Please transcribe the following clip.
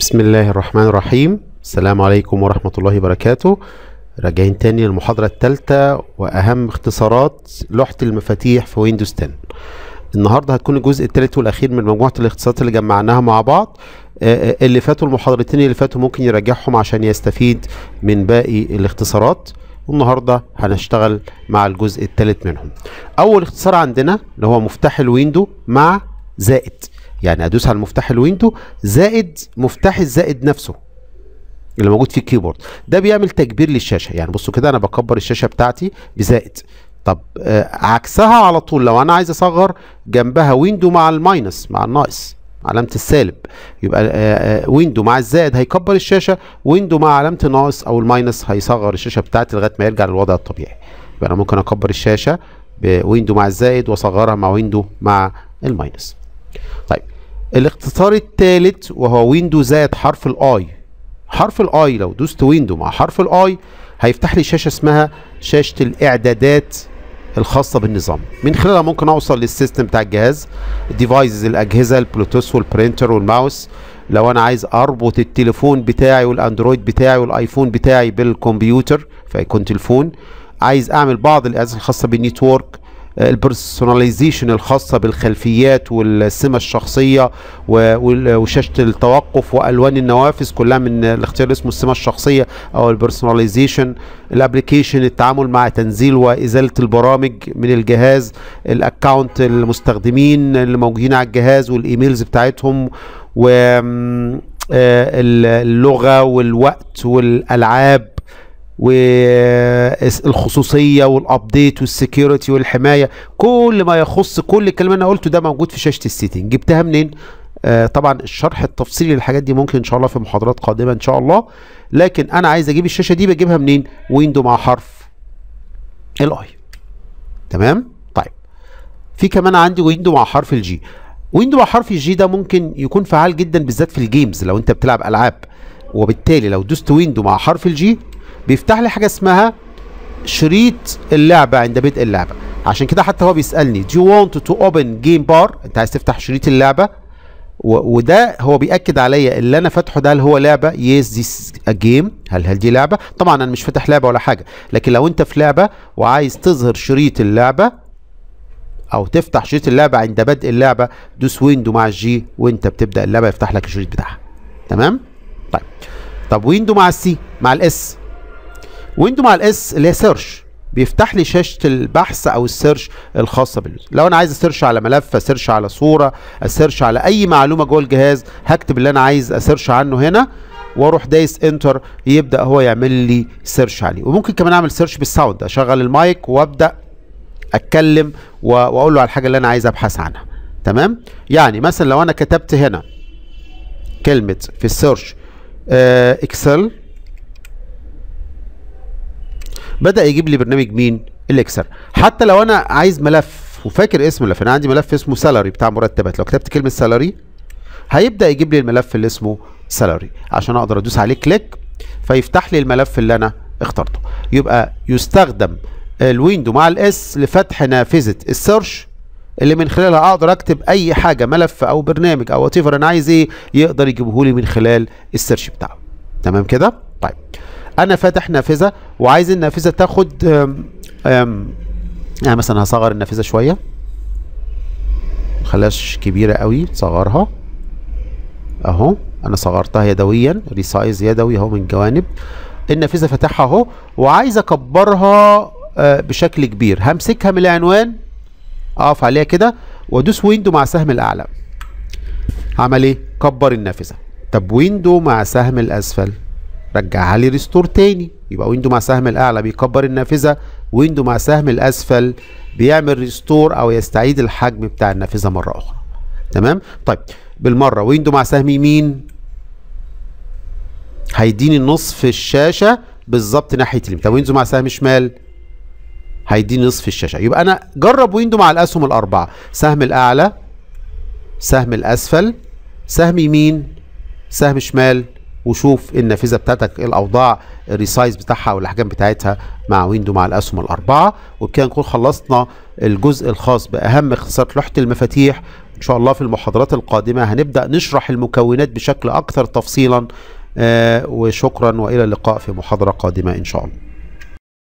بسم الله الرحمن الرحيم السلام عليكم ورحمة الله وبركاته راجعين تاني للمحاضرة التالتة وأهم اختصارات لوحة المفاتيح في ويندوز 10 النهاردة هتكون الجزء التالت والأخير من مجموعة الاختصارات اللي جمعناها مع بعض آه، آه، اللي فاتوا المحاضرتين اللي فاتوا ممكن يراجعهم عشان يستفيد من باقي الاختصارات والنهاردة هنشتغل مع الجزء التالت منهم أول اختصار عندنا اللي هو مفتاح الويندو مع زائد يعني ادوس على المفتاح الويندو زائد مفتاح الزائد نفسه اللي موجود في الكيبورد ده بيعمل تكبير للشاشه يعني بصوا كده انا بكبر الشاشه بتاعتي بزائد طب آه عكسها على طول لو انا عايز اصغر جنبها ويندو مع الماينس مع الناقص علامة السالب يبقى آه آه ويندو مع الزائد هيكبر الشاشة ويندو مع علامة الناقص أو الماينس هيصغر الشاشة بتاعتي لغاية ما يرجع للوضع الطبيعي يبقى أنا ممكن أكبر الشاشة بويندو مع الزائد وأصغرها مع ويندو مع الماينس طيب الاختصار الثالث وهو ويندو زائد حرف الاي حرف الاي لو دوست ويندو مع حرف الاي هيفتح لي شاشه اسمها شاشه الاعدادات الخاصه بالنظام من خلالها ممكن اوصل للسيستم بتاع الجهاز الديفايسز الاجهزه البلوتوث والبرينتر والماوس لو انا عايز اربط التليفون بتاعي والاندرويد بتاعي والايفون بتاعي بالكمبيوتر فيكون تليفون عايز اعمل بعض الاجهزه الخاصه بالنيتورك البرسوناليزيشن الخاصة بالخلفيات والسمة الشخصية وشاشة التوقف وألوان النوافذ كلها من الاختيار اللي اسمه السمة الشخصية أو البرسوناليزيشن الابلكيشن التعامل مع تنزيل وإزالة البرامج من الجهاز الأكاونت المستخدمين اللي موجودين على الجهاز والإيميلز بتاعتهم و آه، اللغة والوقت والألعاب والخصوصيه والابديت والسكيورتي والحمايه كل ما يخص كل الكلام انا قلته ده موجود في شاشه السيتنج جبتها منين آه طبعا الشرح التفصيلي للحاجات دي ممكن ان شاء الله في محاضرات قادمه ان شاء الله لكن انا عايز اجيب الشاشه دي بجيبها منين ويندو مع حرف الاي تمام طيب في كمان عندي ويندو مع حرف الجي ويندو مع حرف الجي ده ممكن يكون فعال جدا بالذات في الجيمز لو انت بتلعب العاب وبالتالي لو دوست ويندو مع حرف الجي بيفتح لي حاجه اسمها شريط اللعبه عند بدء اللعبه عشان كده حتى هو بيسالني do you want to open game bar انت عايز تفتح شريط اللعبه وده هو بيأكد عليا اللي انا فاتحه ده هل هو لعبه يس ذيس ا جيم هل هل دي لعبه طبعا انا مش فاتح لعبه ولا حاجه لكن لو انت في لعبه وعايز تظهر شريط اللعبه او تفتح شريط اللعبه عند بدء اللعبه دوس ويندو مع الجي وانت بتبدا اللعبه يفتح لك الشريط بتاعها تمام طيب طب ويندو مع السي مع الاس ويندو مع الاس اللي هي سيرش بيفتح لي شاشه البحث او السيرش الخاصه باليوزر لو انا عايز اسيرش على ملف اسيرش على صوره اسيرش على اي معلومه جوه الجهاز هكتب اللي انا عايز اسيرش عنه هنا واروح دايس انتر يبدا هو يعمل لي سيرش عليه وممكن كمان اعمل سيرش بالساوند اشغل المايك وابدا اتكلم واقول له على الحاجه اللي انا عايز ابحث عنها تمام يعني مثلا لو انا كتبت هنا كلمه في السيرش اكسل آه، بدا يجيب لي برنامج مين الاكسر حتى لو انا عايز ملف وفاكر اسم الملف انا عندي ملف اسمه سالاري بتاع مرتبات لو كتبت كلمه سالاري هيبدا يجيب لي الملف اللي اسمه سالاري عشان اقدر ادوس عليه كليك فيفتح لي الملف اللي انا اخترته يبقى يستخدم الويندو مع الاس لفتح نافذه السيرش اللي من خلالها اقدر اكتب اي حاجه ملف او برنامج او وات انا عايز ايه يقدر يجيبه لي من خلال السيرش بتاعه تمام كده طيب انا فاتح نافذه وعايز النافذه تاخد آم آم يعني مثلا هصغر النافذه شويه خلاش كبيره قوي صغرها اهو انا صغرتها يدويا ريسايز يدوي اهو من جوانب النافذه فاتحها اهو وعايز اكبرها آه، بشكل كبير همسكها من العنوان اقف عليها كده وادوس ويندو مع سهم الاعلى عمل ايه كبر النافذه طب ويندو مع سهم الاسفل رجعها لي ريستور تاني يبقى ويندو مع سهم الاعلى بيكبر النافذه ويندو مع سهم الاسفل بيعمل ريستور او يستعيد الحجم بتاع النافذه مره اخرى تمام طيب بالمره ويندو مع سهم يمين هيديني نصف الشاشه بالظبط ناحيه اليمين طب ويندو مع سهم شمال هيديني نصف الشاشه يبقى انا جرب ويندو مع الاسهم الاربعه سهم الاعلى سهم الاسفل سهم يمين سهم شمال وشوف النافذه بتاعتك الاوضاع الريسايز بتاعها والاحجام بتاعتها مع ويندو مع الاسهم الاربعه وبكده نكون خلصنا الجزء الخاص باهم اختصار لوحه المفاتيح ان شاء الله في المحاضرات القادمه هنبدا نشرح المكونات بشكل اكثر تفصيلا آه وشكرا والى اللقاء في محاضره قادمه ان شاء الله